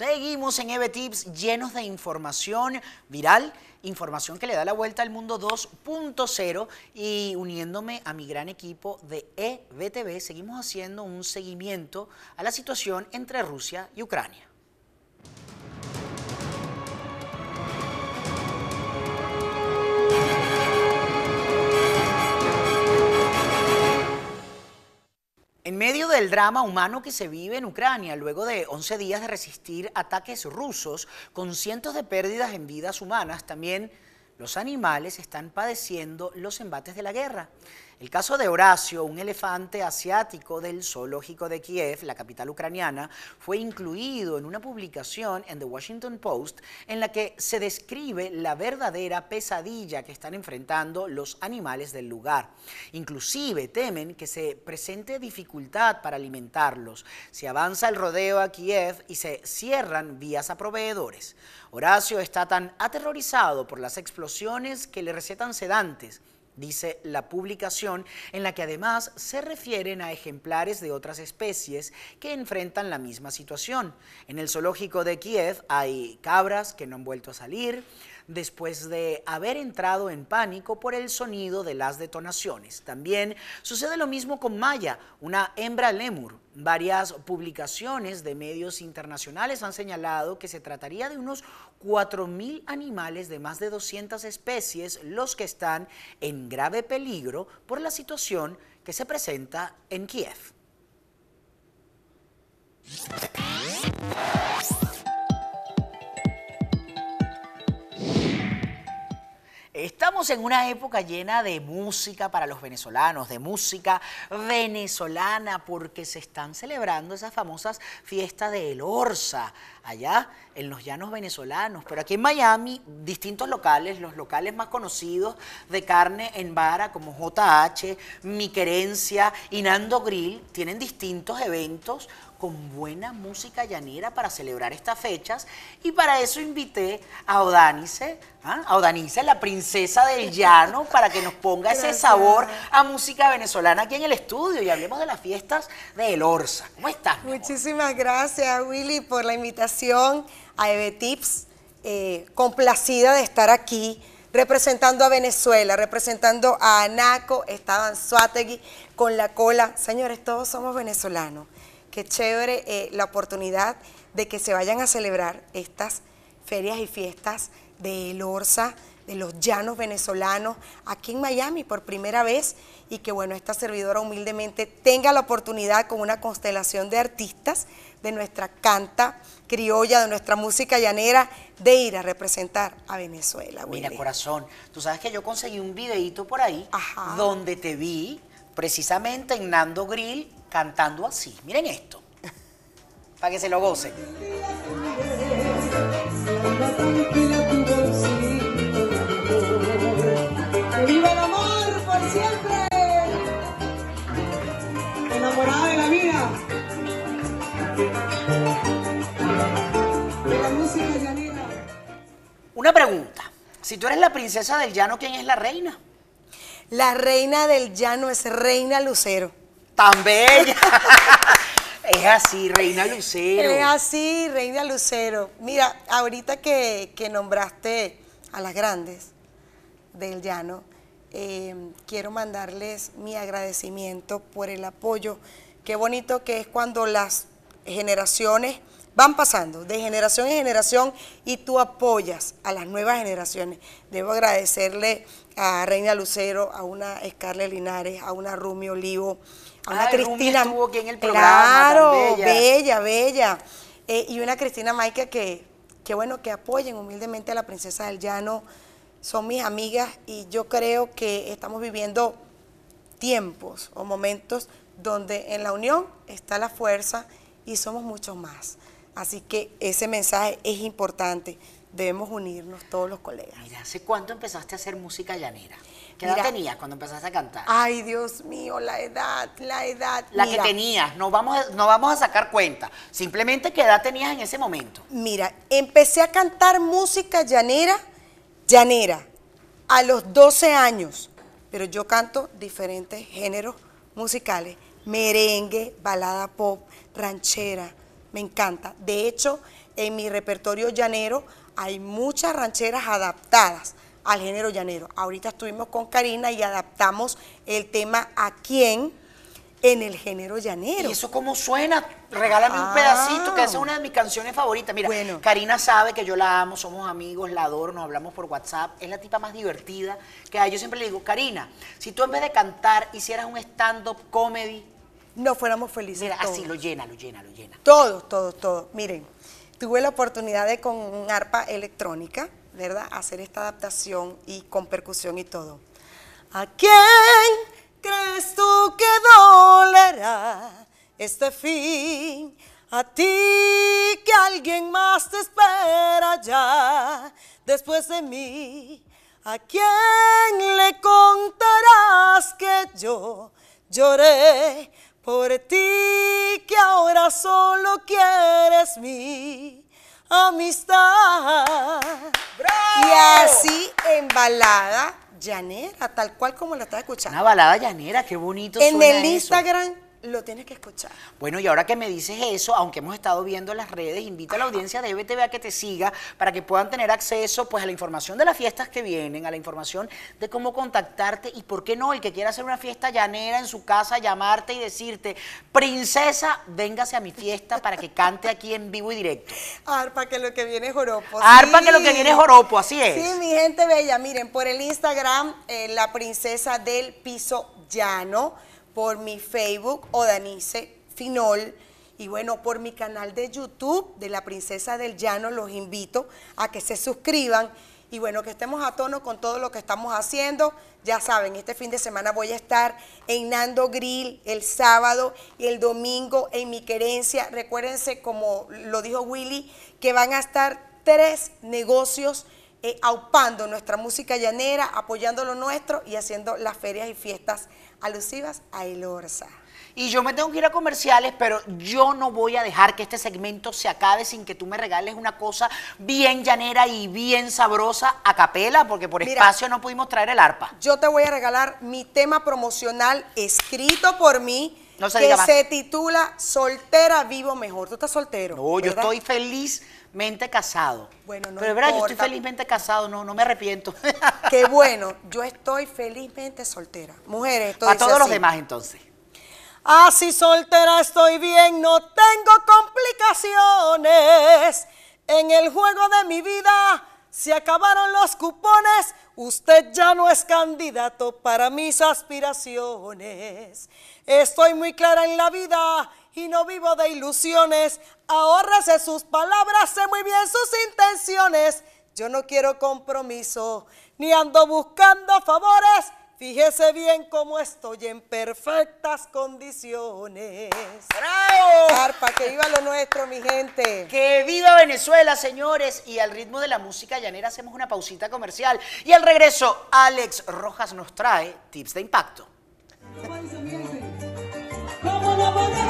Seguimos en EBTips llenos de información viral, información que le da la vuelta al mundo 2.0 y uniéndome a mi gran equipo de EBTV seguimos haciendo un seguimiento a la situación entre Rusia y Ucrania. En medio del drama humano que se vive en Ucrania, luego de 11 días de resistir ataques rusos con cientos de pérdidas en vidas humanas, también los animales están padeciendo los embates de la guerra. El caso de Horacio, un elefante asiático del zoológico de Kiev, la capital ucraniana, fue incluido en una publicación en The Washington Post en la que se describe la verdadera pesadilla que están enfrentando los animales del lugar. Inclusive temen que se presente dificultad para alimentarlos. Se avanza el rodeo a Kiev y se cierran vías a proveedores. Horacio está tan aterrorizado por las explosiones que le recetan sedantes dice la publicación, en la que además se refieren a ejemplares de otras especies que enfrentan la misma situación. En el zoológico de Kiev hay cabras que no han vuelto a salir después de haber entrado en pánico por el sonido de las detonaciones. También sucede lo mismo con Maya, una hembra lemur. Varias publicaciones de medios internacionales han señalado que se trataría de unos 4.000 animales de más de 200 especies los que están en grave peligro por la situación que se presenta en Kiev. Estamos en una época llena de música para los venezolanos, de música venezolana, porque se están celebrando esas famosas fiestas de El Orza, allá en los llanos venezolanos. Pero aquí en Miami, distintos locales, los locales más conocidos de carne en vara, como JH, Mi Querencia y Nando Grill, tienen distintos eventos con buena música llanera para celebrar estas fechas y para eso invité a Odanice, ¿ah? a Odanice, la princesa del llano, para que nos ponga ese sabor a música venezolana aquí en el estudio y hablemos de las fiestas de El Orsa. ¿Cómo estás? Muchísimas gracias, Willy, por la invitación a EBTIPS. Eh, complacida de estar aquí representando a Venezuela, representando a Anaco, Estaban Suátegui, con la cola. Señores, todos somos venezolanos qué chévere eh, la oportunidad de que se vayan a celebrar estas ferias y fiestas de El Orsa, de los llanos venezolanos, aquí en Miami por primera vez, y que bueno, esta servidora humildemente tenga la oportunidad con una constelación de artistas de nuestra canta criolla, de nuestra música llanera, de ir a representar a Venezuela. Mira, corazón, tú sabes que yo conseguí un videíto por ahí donde te vi precisamente en Nando Grill cantando así. Miren esto, para que se lo gocen. ¡Viva el amor por siempre! Enamorada de la vida. De la música Una pregunta. Si tú eres la princesa del llano, ¿quién es la reina? La reina del llano es Reina Lucero tan bella. es así, Reina Lucero. Es así, Reina Lucero. Mira, ahorita que, nombraste a las grandes del llano, eh, quiero mandarles mi agradecimiento por el apoyo. Qué bonito que es cuando las generaciones van pasando de generación en generación y tú apoyas a las nuevas generaciones. Debo agradecerle a Reina Lucero, a una Scarlett Linares, a una Rumi Olivo, a una Cristina. estuvo aquí en el programa. Claro, bella, bella. Eh, y una Cristina Maica que, qué bueno, que apoyen humildemente a la princesa del llano. Son mis amigas y yo creo que estamos viviendo tiempos o momentos donde en la unión está la fuerza y somos muchos más. Así que ese mensaje es importante. Debemos unirnos todos los colegas. Mira, ¿hace cuánto empezaste a hacer música llanera? ¿Qué edad tenías cuando empezaste a cantar? Ay, Dios mío, la edad, la edad. La que tenías, no vamos, no vamos a sacar cuenta. Simplemente qué edad tenías en ese momento. Mira, empecé a cantar música llanera, llanera, a los 12 años. Pero yo canto diferentes géneros musicales, merengue, balada pop, ranchera, me encanta. De hecho, en mi repertorio llanero hay muchas rancheras adaptadas al género llanero. Ahorita estuvimos con Karina y adaptamos el tema a quién en el género llanero. ¿Y eso cómo suena? Regálame un pedacito, que ah. esa es una de mis canciones favoritas. Mira, Karina sabe que yo la amo, somos amigos, la adoro, nos hablamos por WhatsApp, es la tipa más divertida que Yo siempre le digo, Karina, si tú en vez de cantar hicieras un stand-up comedy, no fuéramos felices. Mira, así lo llena, lo llena, lo llena. Todos, todos, todos. Miren, tuve la oportunidad de con arpa electrónica, ¿verdad? Hacer esta adaptación y con percusión y todo. ¿A quién crees tú que dolerá este fin? A ti que alguien más te espera ya después de mí. ¿A quién le contarás que yo lloré? Por ti que ahora solo quieres mi amistad. Y así en balada llanera, tal cual como la estás escuchando. Una balada llanera, qué bonito. En el Instagram lo tienes que escuchar. Bueno, y ahora que me dices eso, aunque hemos estado viendo las redes, invito a la audiencia de EBTV a que te siga para que puedan tener acceso pues a la información de las fiestas que vienen, a la información de cómo contactarte y por qué no, el que quiera hacer una fiesta llanera en su casa, llamarte y decirte, princesa, véngase a mi fiesta para que cante aquí en vivo y directo. Arpa, que lo que viene es joropo. Arpa, que lo que viene es joropo, así es. Sí, mi gente bella, miren, por el Instagram, eh, la princesa del piso llano por mi Facebook, Odanice Finol. Y bueno, por mi canal de YouTube de La Princesa del Llano los invito a que se suscriban y bueno, que estemos a tono con todo lo que estamos haciendo. Ya saben, este fin de semana voy a estar en Nando Grill el sábado y el domingo en mi querencia. Recuérdense, como lo dijo Willy, que van a estar tres negocios eh, aupando nuestra música llanera, apoyando lo nuestro y haciendo las ferias y fiestas alusivas a El Orsa. Y yo me tengo que ir a comerciales, pero yo no voy a dejar que este segmento se acabe sin que tú me regales una cosa bien llanera y bien sabrosa a capela, porque por espacio no pudimos traer el arpa. Yo te voy a regalar mi tema promocional escrito por mí no se que se titula Soltera Vivo Mejor. ¿Tú estás soltero? No, yo estoy felizmente casado. Bueno, no Pero verdad, yo estoy felizmente casado, no, no me arrepiento. Qué bueno, yo estoy felizmente soltera. Mujeres, A todos los demás entonces. Así ah, soltera estoy bien, no tengo complicaciones. En el juego de mi vida se acabaron los cupones, usted ya no es candidato para mis aspiraciones. Estoy muy clara en la vida y no vivo de ilusiones. Ahórrese sus palabras, sé muy bien sus intenciones. Yo no quiero compromiso, ni ando buscando favores. Fíjese bien cómo estoy en perfectas condiciones. ¡Bravo! Carpa, que viva lo nuestro, mi gente. Que viva Venezuela, señores. Y al ritmo de la música llanera hacemos una pausita comercial. Y al regreso, Alex Rojas nos trae tips de impacto. ¿Cómo